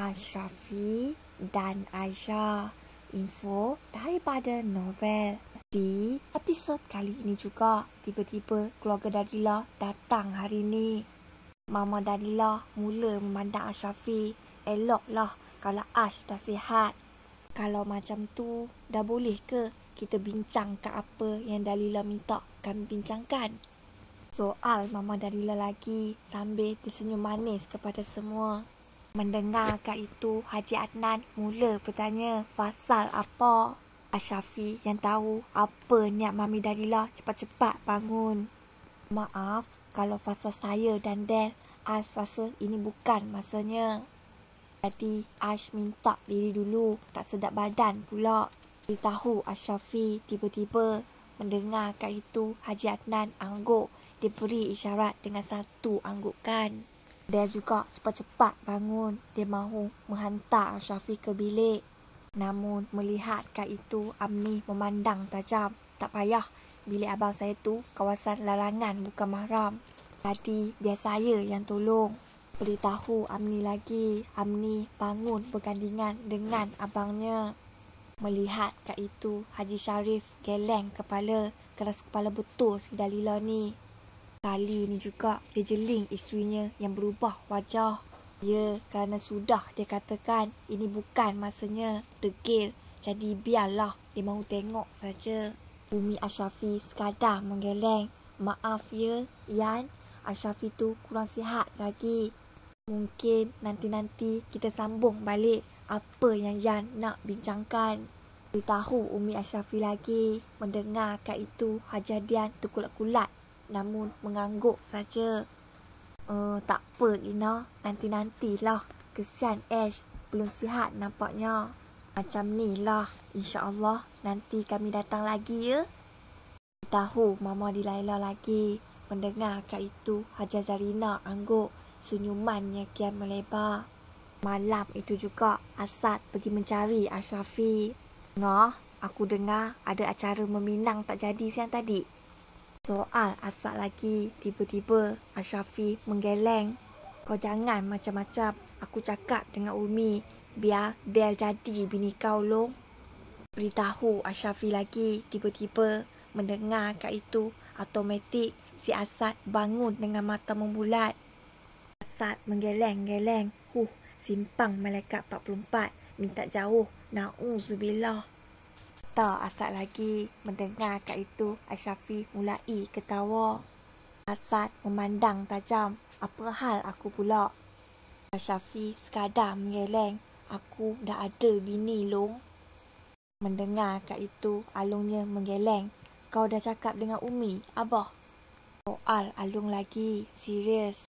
Ashrafi dan Aisyah. Info daripada novel. Di episod kali ini juga, tiba-tiba keluarga Dalila datang hari ini. Mama Dalila mula memandang Ashrafi. Eloklah kalau Ash dah sihat. Kalau macam tu, dah boleh ke kita bincangkan apa yang Dalila minta kami bincangkan? Soal Mama Dalila lagi sambil tersenyum manis kepada semua. Mendengar kat itu, Haji Adnan mula bertanya, Fasal apa? Ashafi yang tahu apa niat Mami Dalilah cepat-cepat bangun. Maaf kalau fasa saya dan Del, Ash rasa ini bukan masanya. Jadi Ash minta diri dulu, tak sedap badan pula. Beritahu Ashafi tiba-tiba mendengar kat itu Haji Adnan angguk diberi isyarat dengan satu anggukan. Dia juga cepat-cepat bangun. Dia mahu menghantar Ashrafi ke bilik. Namun melihat kat itu Amni memandang tajam. Tak payah bilik abang saya tu kawasan larangan bukan mahram. Tadi biar saya yang tolong. Beritahu Amni lagi. Amni bangun bergandingan dengan abangnya. Melihat kat itu Haji Sharif geleng kepala. Keras kepala betul si Dalila ni. Tali ni juga dia jeling isterinya yang berubah wajah. Ya, kerana sudah dia katakan ini bukan masanya degil. Jadi biarlah dia mahu tengok saja. Umi Ashafi sekadar menggeleng. Maaf ya, Yan. Ashafi tu kurang sihat lagi. Mungkin nanti-nanti kita sambung balik apa yang Yan nak bincangkan. Beritahu Umi Ashafi lagi mendengar kat itu hajadian terkulat-kulat namun mengangguk saja. Uh, tak apa, Lina. Nanti-nantilah. Kesian Ash. Belum sihat nampaknya. Macam ni lah. InsyaAllah nanti kami datang lagi ya. Tahu Mama di Laila lagi. Mendengar kat itu, Haja Zarina angguk. Senyumannya kian melebar. Malam itu juga, Asad pergi mencari Ashrafi. Nah, aku dengar ada acara meminang tak jadi siang tadi. Soal asal lagi tiba-tiba Ashrafi menggeleng. Kau jangan macam-macam aku cakap dengan Umi biar dia jadi bini kau lo. Beritahu Ashrafi lagi tiba-tiba mendengar kat itu automatik si Asad bangun dengan mata membulat. Asad menggeleng-geleng. Huh, simpang malaikat 44 minta jauh. Nauzubillah. Tak asal lagi mendengar kat itu Asyafi mulai ketawa. Asad memandang tajam. Apa hal aku pula? Asyafi sekadar mengeleng. Aku dah ada bini long. Mendengar kat itu Alungnya menggeleng. Kau dah cakap dengan Umi, Abah? Soal Alung lagi, serius.